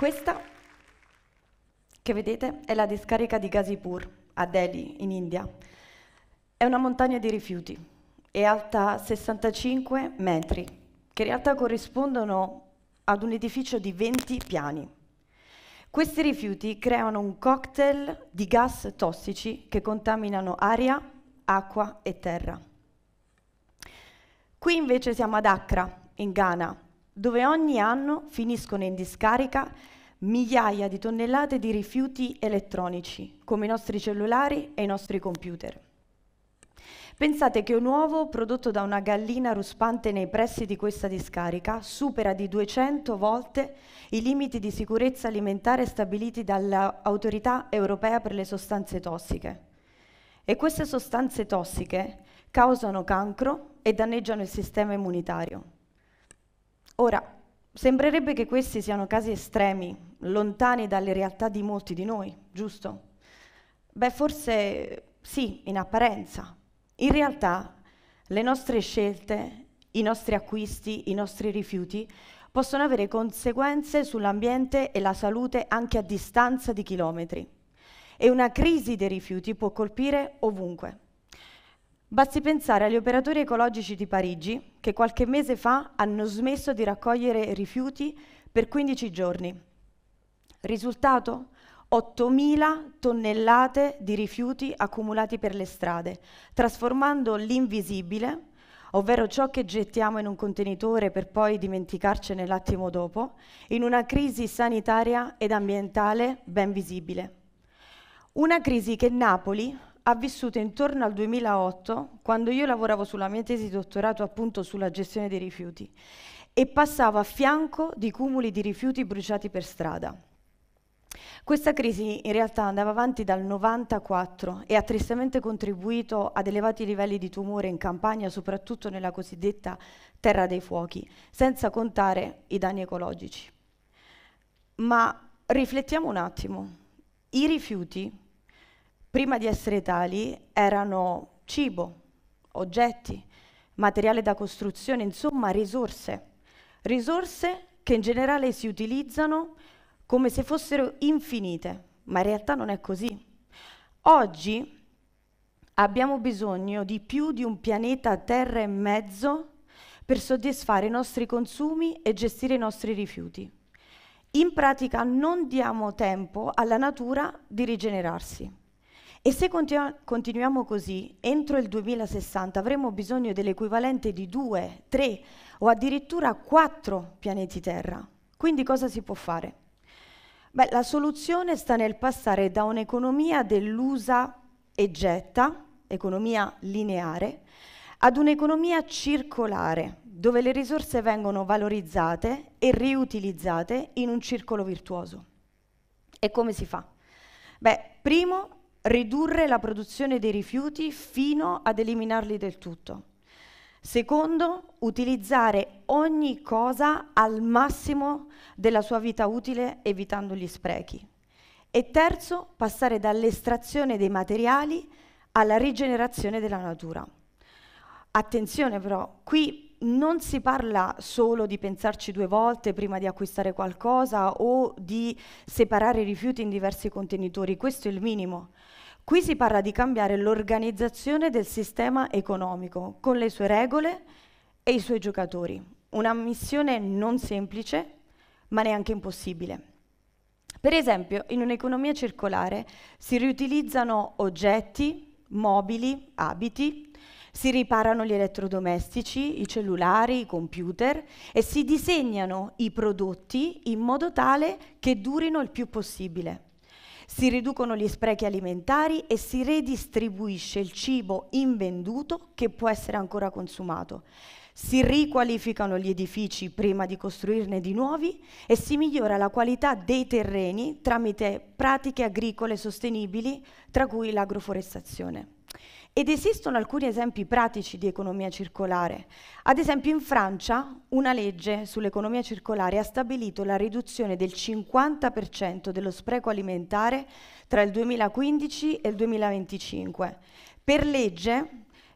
Questa che vedete è la discarica di Gazipur a Delhi, in India. È una montagna di rifiuti, è alta 65 metri, che in realtà corrispondono ad un edificio di 20 piani. Questi rifiuti creano un cocktail di gas tossici che contaminano aria, acqua e terra. Qui invece siamo ad Accra, in Ghana, dove ogni anno finiscono in discarica migliaia di tonnellate di rifiuti elettronici, come i nostri cellulari e i nostri computer. Pensate che un uovo prodotto da una gallina ruspante nei pressi di questa discarica supera di 200 volte i limiti di sicurezza alimentare stabiliti dall'autorità europea per le sostanze tossiche. E queste sostanze tossiche causano cancro e danneggiano il sistema immunitario. Ora, sembrerebbe che questi siano casi estremi, lontani dalle realtà di molti di noi, giusto? Beh, forse sì, in apparenza. In realtà le nostre scelte, i nostri acquisti, i nostri rifiuti possono avere conseguenze sull'ambiente e la salute anche a distanza di chilometri. E una crisi dei rifiuti può colpire ovunque. Basti pensare agli operatori ecologici di Parigi che qualche mese fa hanno smesso di raccogliere rifiuti per 15 giorni. Risultato? 8.000 tonnellate di rifiuti accumulati per le strade, trasformando l'invisibile, ovvero ciò che gettiamo in un contenitore per poi dimenticarcene l'attimo dopo, in una crisi sanitaria ed ambientale ben visibile. Una crisi che Napoli, ha vissuto intorno al 2008, quando io lavoravo sulla mia tesi di dottorato appunto sulla gestione dei rifiuti, e passavo a fianco di cumuli di rifiuti bruciati per strada. Questa crisi in realtà andava avanti dal 1994 e ha tristemente contribuito ad elevati livelli di tumore in Campania, soprattutto nella cosiddetta terra dei fuochi, senza contare i danni ecologici. Ma riflettiamo un attimo. I rifiuti prima di essere tali, erano cibo, oggetti, materiale da costruzione, insomma risorse. Risorse che in generale si utilizzano come se fossero infinite, ma in realtà non è così. Oggi abbiamo bisogno di più di un pianeta Terra e mezzo per soddisfare i nostri consumi e gestire i nostri rifiuti. In pratica non diamo tempo alla natura di rigenerarsi. E se continu- continuiamo così, entro il 2060 avremo bisogno dell'equivalente di due, tre o addirittura quattro pianeti Terra. Quindi cosa si può fare? Beh, la soluzione sta nel passare da un'economia dell'usa e getta, economia lineare, ad un'economia circolare, dove le risorse vengono valorizzate e riutilizzate in un circolo virtuoso. E come si fa? Beh, primo ridurre la produzione dei rifiuti fino ad eliminarli del tutto. Secondo, utilizzare ogni cosa al massimo della sua vita utile evitando gli sprechi. E terzo, passare dall'estrazione dei materiali alla rigenerazione della natura. Attenzione però, qui non si parla solo di pensarci due volte prima di acquistare qualcosa o di separare i rifiuti in diversi contenitori, questo è il minimo. Qui si parla di cambiare l'organizzazione del sistema economico con le sue regole e i suoi giocatori. Una missione non semplice, ma neanche impossibile. Per esempio, in un'economia circolare si riutilizzano oggetti, mobili, abiti, si riparano gli elettrodomestici, i cellulari, i computer e si disegnano i prodotti in modo tale che durino il più possibile. Si riducono gli sprechi alimentari e si redistribuisce il cibo invenduto che può essere ancora consumato. Si riqualificano gli edifici prima di costruirne di nuovi e si migliora la qualità dei terreni tramite pratiche agricole sostenibili, tra cui l'agroforestazione. Ed esistono alcuni esempi pratici di economia circolare. Ad esempio in Francia una legge sull'economia circolare ha stabilito la riduzione del 50% dello spreco alimentare tra il 2015 e il 2025. Per legge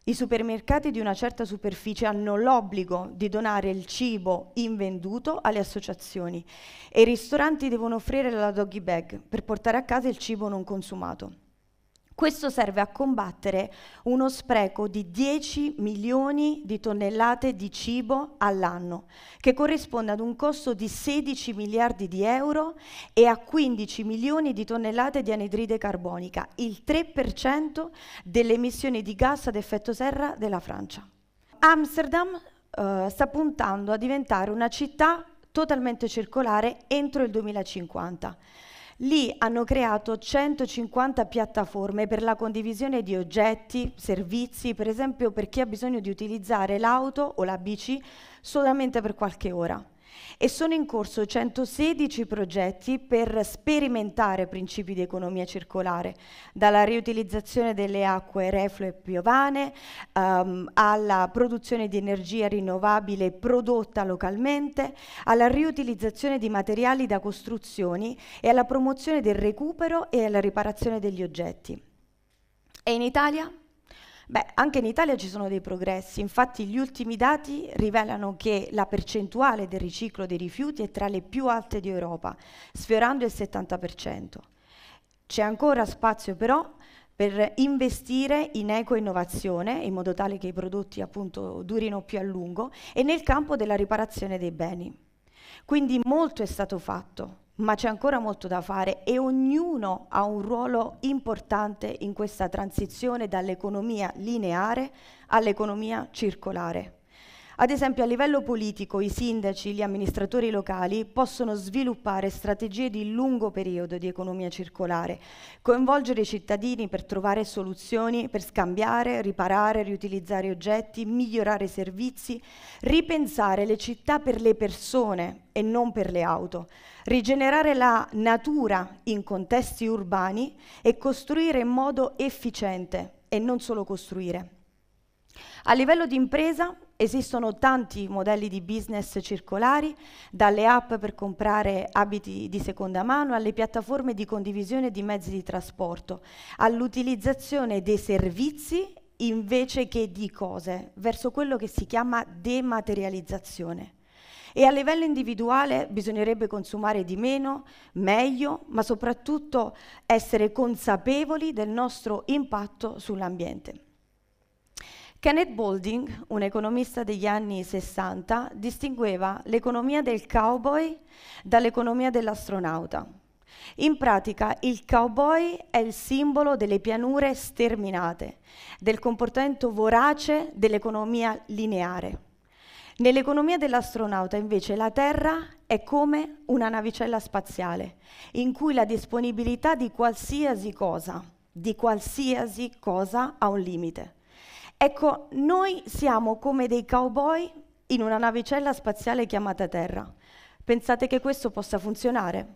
i supermercati di una certa superficie hanno l'obbligo di donare il cibo invenduto alle associazioni e i ristoranti devono offrire la doggy bag per portare a casa il cibo non consumato. Questo serve a combattere uno spreco di 10 milioni di tonnellate di cibo all'anno, che corrisponde ad un costo di 16 miliardi di euro e a 15 milioni di tonnellate di anidride carbonica, il 3% delle emissioni di gas ad effetto serra della Francia. Amsterdam eh, sta puntando a diventare una città totalmente circolare entro il 2050 Lì hanno creato 150 piattaforme per la condivisione di oggetti, servizi, per esempio per chi ha bisogno di utilizzare l'auto o la bici solamente per qualche ora e sono in corso 116 progetti per sperimentare principi di economia circolare, dalla riutilizzazione delle acque reflue e piovane um, alla produzione di energia rinnovabile prodotta localmente, alla riutilizzazione di materiali da costruzioni e alla promozione del recupero e alla riparazione degli oggetti. E in Italia? Beh, anche in Italia ci sono dei progressi, infatti gli ultimi dati rivelano che la percentuale del riciclo dei rifiuti è tra le più alte di Europa, sfiorando il 70%. C'è ancora spazio però per investire in eco-innovazione in modo tale che i prodotti appunto durino più a lungo e nel campo della riparazione dei beni. Quindi molto è stato fatto, ma c'è ancora molto da fare e ognuno ha un ruolo importante in questa transizione dall'economia lineare all'economia circolare. Ad esempio a livello politico i sindaci, gli amministratori locali possono sviluppare strategie di lungo periodo di economia circolare, coinvolgere i cittadini per trovare soluzioni, per scambiare, riparare, riutilizzare oggetti, migliorare i servizi, ripensare le città per le persone e non per le auto, rigenerare la natura in contesti urbani e costruire in modo efficiente e non solo costruire. A livello di impresa esistono tanti modelli di business circolari, dalle app per comprare abiti di seconda mano alle piattaforme di condivisione di mezzi di trasporto, all'utilizzazione dei servizi invece che di cose, verso quello che si chiama dematerializzazione. E a livello individuale bisognerebbe consumare di meno, meglio, ma soprattutto essere consapevoli del nostro impatto sull'ambiente. Kenneth Boulding, un economista degli anni 60, distingueva l'economia del cowboy dall'economia dell'astronauta. In pratica il cowboy è il simbolo delle pianure sterminate, del comportamento vorace dell'economia lineare. Nell'economia dell'astronauta invece la Terra è come una navicella spaziale, in cui la disponibilità di qualsiasi cosa, di qualsiasi cosa ha un limite. Ecco, noi siamo come dei cowboy in una navicella spaziale chiamata Terra. Pensate che questo possa funzionare?